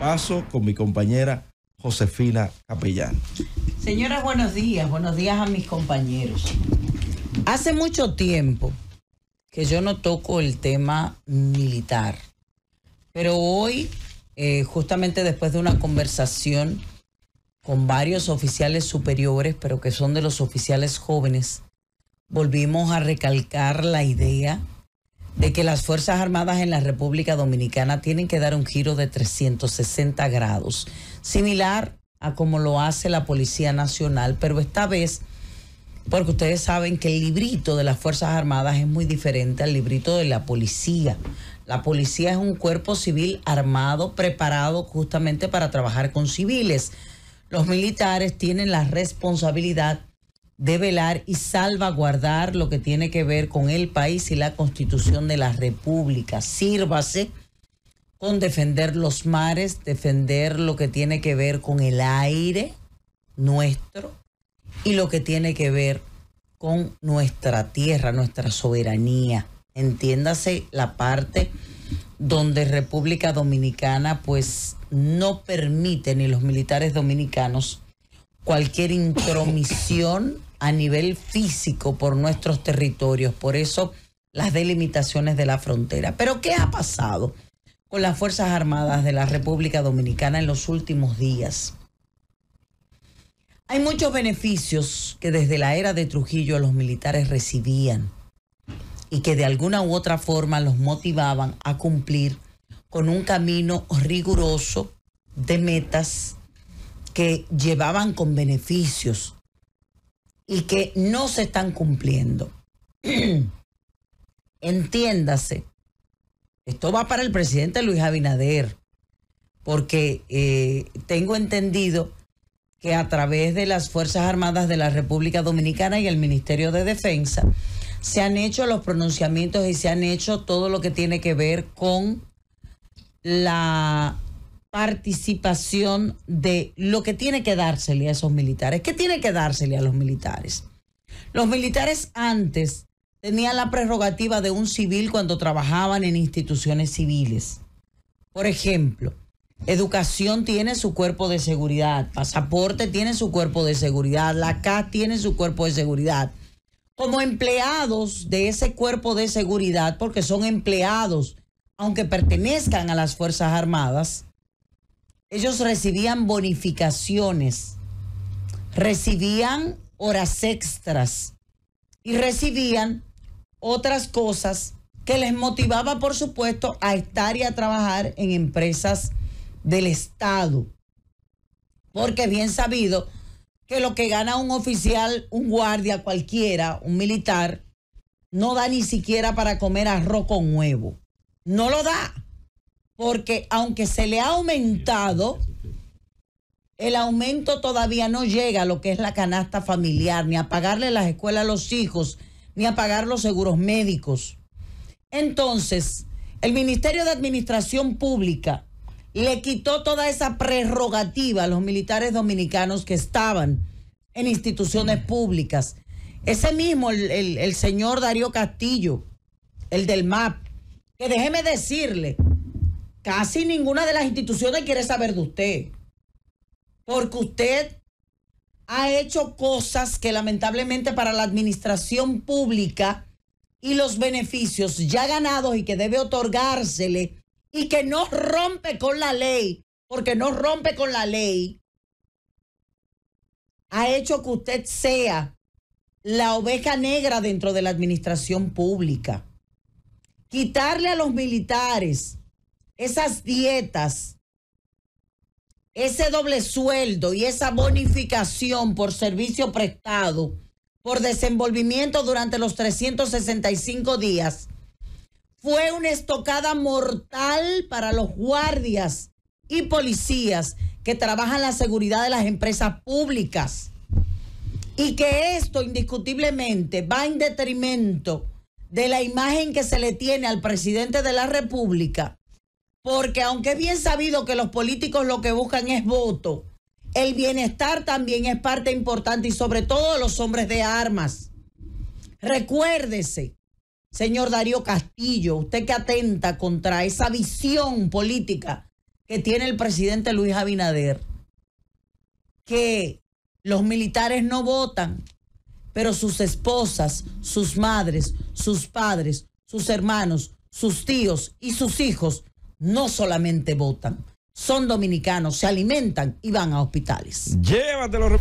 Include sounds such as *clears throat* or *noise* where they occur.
paso con mi compañera Josefina Capellán. Señoras, buenos días. Buenos días a mis compañeros. Hace mucho tiempo que yo no toco el tema militar, pero hoy, eh, justamente después de una conversación con varios oficiales superiores, pero que son de los oficiales jóvenes, volvimos a recalcar la idea de que las Fuerzas Armadas en la República Dominicana tienen que dar un giro de 360 grados, similar a como lo hace la Policía Nacional, pero esta vez, porque ustedes saben que el librito de las Fuerzas Armadas es muy diferente al librito de la policía. La policía es un cuerpo civil armado, preparado justamente para trabajar con civiles. Los militares tienen la responsabilidad de velar y salvaguardar lo que tiene que ver con el país y la constitución de la República. Sírvase con defender los mares, defender lo que tiene que ver con el aire nuestro y lo que tiene que ver con nuestra tierra, nuestra soberanía. Entiéndase la parte donde República Dominicana pues no permite ni los militares dominicanos cualquier intromisión a nivel físico por nuestros territorios. Por eso las delimitaciones de la frontera. Pero ¿qué ha pasado con las Fuerzas Armadas de la República Dominicana en los últimos días? Hay muchos beneficios que desde la era de Trujillo los militares recibían y que de alguna u otra forma los motivaban a cumplir con un camino riguroso de metas que llevaban con beneficios y que no se están cumpliendo. *clears throat* Entiéndase, esto va para el presidente Luis Abinader, porque eh, tengo entendido que a través de las Fuerzas Armadas de la República Dominicana y el Ministerio de Defensa se han hecho los pronunciamientos y se han hecho todo lo que tiene que ver con la participación de lo que tiene que dársele a esos militares. ¿Qué tiene que dársele a los militares? Los militares antes tenían la prerrogativa de un civil cuando trabajaban en instituciones civiles. Por ejemplo, Educación tiene su cuerpo de seguridad, Pasaporte tiene su cuerpo de seguridad, la CA tiene su cuerpo de seguridad. Como empleados de ese cuerpo de seguridad, porque son empleados, aunque pertenezcan a las Fuerzas Armadas, ellos recibían bonificaciones, recibían horas extras y recibían otras cosas que les motivaba, por supuesto, a estar y a trabajar en empresas del Estado. Porque bien sabido que lo que gana un oficial, un guardia cualquiera, un militar, no da ni siquiera para comer arroz con huevo. No lo da porque aunque se le ha aumentado, el aumento todavía no llega a lo que es la canasta familiar, ni a pagarle las escuelas a los hijos, ni a pagar los seguros médicos. Entonces, el Ministerio de Administración Pública le quitó toda esa prerrogativa a los militares dominicanos que estaban en instituciones públicas. Ese mismo, el, señor Darío Castillo, el del MAP, que déjeme decirle, Casi ninguna de las instituciones quiere saber de usted. Porque usted ha hecho cosas que lamentablemente para la administración pública y los beneficios ya ganados y que debe otorgársele y que no rompe con la ley, porque no rompe con la ley, ha hecho que usted sea la oveja negra dentro de la administración pública. Quitarle a los militares esas dietas, ese doble sueldo y esa bonificación por servicio prestado, por desenvolvimiento durante los 365 días, fue una estocada mortal para los guardias y policías que trabajan la seguridad de las empresas públicas. Y que esto indiscutiblemente va en detrimento de la imagen que se le tiene al presidente de la República porque aunque es bien sabido que los políticos lo que buscan es voto, el bienestar también es parte importante y sobre todo los hombres de armas. Recuérdese, señor Darío Castillo, usted que atenta contra esa visión política que tiene el presidente Luis Abinader, que los militares no votan, pero sus esposas, sus madres, sus padres, sus hermanos, sus tíos y sus hijos no solamente votan, son dominicanos, se alimentan y van a hospitales. Llévatelo.